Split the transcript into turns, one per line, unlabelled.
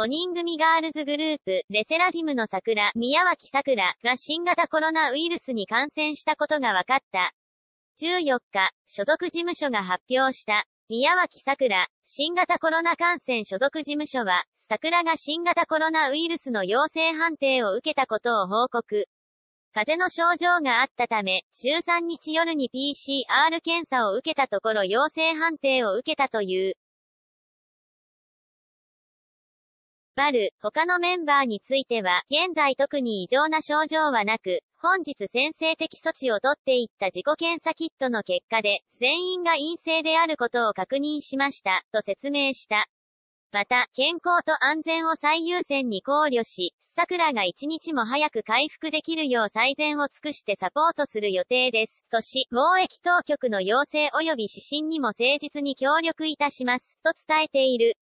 5人組ガールズグループ、レセラフィムの桜、宮脇桜が新型コロナウイルスに感染したことが分かった。14日、所属事務所が発表した、宮脇桜、新型コロナ感染所属事務所は、桜が新型コロナウイルスの陽性判定を受けたことを報告。風邪の症状があったため、週3日夜に PCR 検査を受けたところ陽性判定を受けたという。ある、他のメンバーについては、現在特に異常な症状はなく、本日先制的措置を取っていった自己検査キットの結果で、全員が陰性であることを確認しました、と説明した。また、健康と安全を最優先に考慮し、桜が一日も早く回復できるよう最善を尽くしてサポートする予定です。とし、貿易当局の要請及び指針にも誠実に協力いたします。と伝えている。